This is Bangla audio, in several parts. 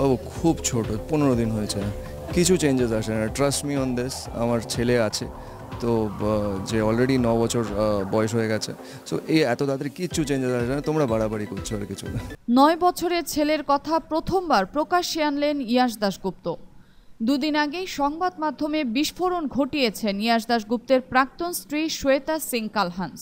বাবু খুব ছোট পনেরো দিন হয়েছে কিছু চেঞ্জেস আসে না ট্রাস্ট মি অন দিস আমার ছেলে আছে তো যে অলরেডি ন বছর বয়স হয়ে গেছে সো এই এত তাদের কিচ্ছু চেঞ্জেস আসে না তোমরা বাড়াবাড়ি করছো আর কিছু না নয় বছরের ছেলের কথা প্রথমবার প্রকাশ্যে আনলেন ইয়াস দাশগুপ্ত দুদিন আগেই সংবাদ মাধ্যমে বিস্ফোরণ ঘটিয়েছেন ইয়াস দাশগুপ্তের প্রাক্তন স্ত্রী শ্বেতা সিং কালহান্স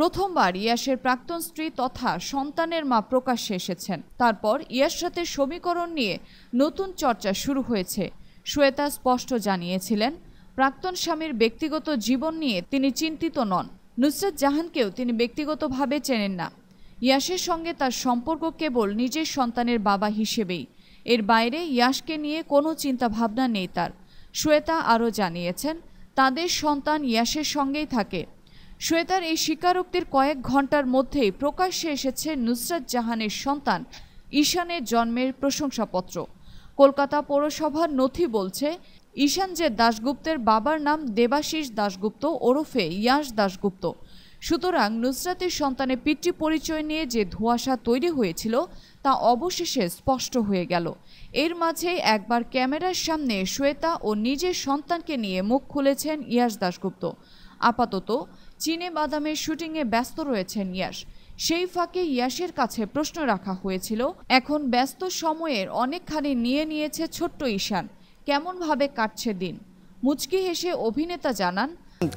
প্রথমবার ইয়াসের প্রাক্তন স্ত্রী তথা সন্তানের মা প্রকাশ্যে এসেছেন তারপর ইয়াস সাথে সমীকরণ নিয়ে নতুন চর্চা শুরু হয়েছে শ্বেতা স্পষ্ট জানিয়েছিলেন প্রাক্তন স্বামীর ব্যক্তিগত জীবন নিয়ে তিনি চিন্তিত নন নুসরাত জাহানকেও তিনি ব্যক্তিগতভাবে চেনেন না ইয়াসের সঙ্গে তার সম্পর্ক কেবল নিজের সন্তানের বাবা হিসেবেই এর বাইরে ইয়াসকে নিয়ে কোনো চিন্তাভাবনা নেই তার শ্বেতা আরও জানিয়েছেন তাদের সন্তান ইয়াসের সঙ্গেই থাকে শ্বেতার এই স্বীকারোক্তির কয়েক ঘন্টার মধ্যেই প্রকাশ্যে এসেছে নুসরাত জাহানের সন্তান ঈশানের জন্মের প্রশংসাপত্র কলকাতা পৌরসভার নথি বলছে ঈশান যে দাশগুপ্তের বাবার নাম দেবাশিস দাশগুপ্ত ওরফে ইয়াস দাশগুপ্ত সুতরাং নুসরাতের সন্তানের পিতৃ পরিচয় নিয়ে যে ধোঁয়াশা তৈরি হয়েছিল তা অবশেষে স্পষ্ট হয়ে গেল এর মাঝেই একবার ক্যামেরার সামনে শ্বেতা ও নিজের সন্তানকে নিয়ে মুখ খুলেছেন ইয়াস দাশগুপ্ত আপাতত চীনে বাদামের শুটিংয়ে ব্যস্ত রয়েছেন ইয়াস সেই ফাঁকে ইয়াসের কাছে প্রশ্ন রাখা হয়েছিল এখন ব্যস্ত সময়ের অনেকখানি নিয়ে নিয়েছে ছোট্ট ঈশান কেমনভাবে কাটছে দিন মুচকি হেসে অভিনেতা জানান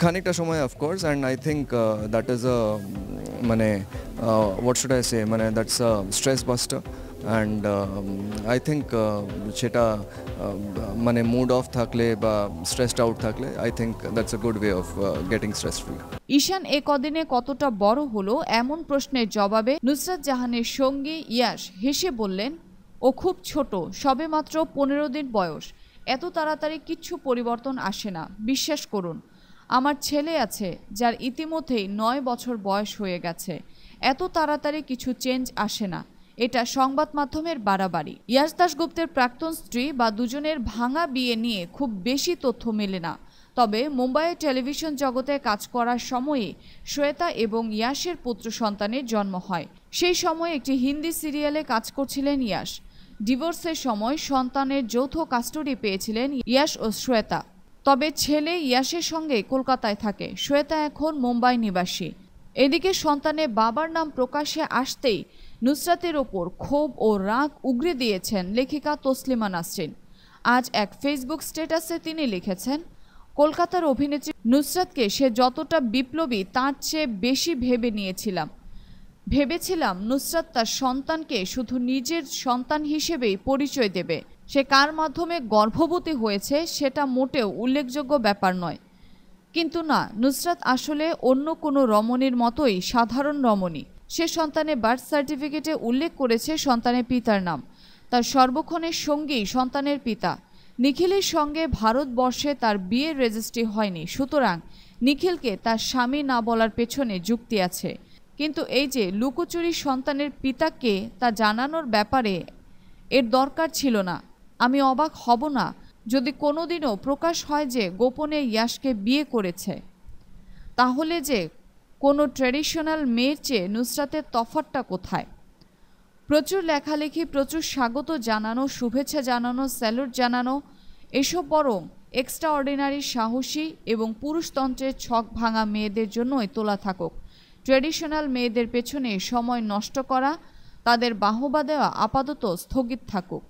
খানিকটা সময় of course and I think that is মানে হোয়াটস uh, মানে that's stress buster and I think সেটা মানে মুড অফ থাকলে বা স্ট্রেসড আউট থাকলে I think that's a good way of getting stress free Ishaan এ কদিনে কতটা বড় হলো এমন প্রশ্নের জবাবে নুসরাত জাহানের সঙ্গী ইয়াস হেসে বললেন ও খুব ছোট সবে মাত্র পনেরো দিন বয়স এত তাড়াতাড়ি কিচ্ছু পরিবর্তন আসে না বিশ্বাস করুন আমার ছেলে আছে যার ইতিমধ্যেই নয় বছর বয়স হয়ে গেছে এত তাড়াতাড়ি কিছু চেঞ্জ আসে না এটা সংবাদ মাধ্যমের বাড়াবাড়ি ইয়াস গুপ্তের প্রাক্তন স্ত্রী বা দুজনের ভাঙা বিয়ে নিয়ে খুব বেশি তথ্য মেলে না তবে মুম্বাইয়ের টেলিভিশন জগতে কাজ করার সময়ে শ্বেতা এবং ইয়াসের পুত্র সন্তানের জন্ম হয় সেই সময়ে একটি হিন্দি সিরিয়ালে কাজ করছিলেন ইয়াস ডিভোর্সের সময় সন্তানের যৌথ কাস্টডি পেয়েছিলেন ইয়াস ও শ্বেতা তবে ছেলে ইয়াসের সঙ্গে কলকাতায় থাকে শ্বেতা এখন মুম্বাই নিবাসী এদিকে সন্তানে বাবার নাম প্রকাশে আসতেই নুসরাতের ওপর ক্ষোভ ও রাগ উগরে দিয়েছেন লেখিকা তসলিমা নাসরিন আজ এক ফেসবুক স্ট্যাটাসে তিনি লিখেছেন কলকাতার অভিনেত্রী নুসরাতকে সে যতটা বিপ্লবী তার চেয়ে বেশি ভেবে নিয়েছিলাম ভেবেছিলাম নুসরাত তার সন্তানকে শুধু নিজের সন্তান হিসেবেই পরিচয় দেবে সে কার মাধ্যমে গর্ভবতী হয়েছে সেটা মোটেও উল্লেখযোগ্য ব্যাপার নয় কিন্তু না নুসরাত আসলে অন্য কোনো রমণীর মতোই সাধারণ রমণী সে সন্তানের বার্থ সার্টিফিকেটে উল্লেখ করেছে সন্তানের পিতার নাম তার সর্বক্ষণের সঙ্গী সন্তানের পিতা নিখিলের সঙ্গে ভারতবর্ষে তার বিয়ের রেজিস্ট্রি হয়নি সুতরাং নিখিলকে তার স্বামী না বলার পেছনে যুক্তি আছে কিন্তু এই যে লুকোচুরি সন্তানের পিতাকে তা জানানোর ব্যাপারে এর দরকার ছিল না আমি অবাক হব না যদি কোনোদিনও প্রকাশ হয় যে গোপনে ইয়াসকে বিয়ে করেছে তাহলে যে কোনো ট্র্যাডিশনাল মেয়ের চেয়ে নুসরাতের তফাতটা কোথায় প্রচুর লেখালেখি প্রচুর স্বাগত জানানো শুভেচ্ছা জানানো স্যালুট জানানো এসব বরং এক্সট্রা অর্ডিনারি সাহসী এবং পুরুষতন্ত্রের ছক ভাঙা মেয়েদের জন্যই তোলা থাকুক ট্র্যাডিশনাল মেয়েদের পেছনে সময় নষ্ট করা তাদের বাহবা দেওয়া আপাতত স্থগিত থাকুক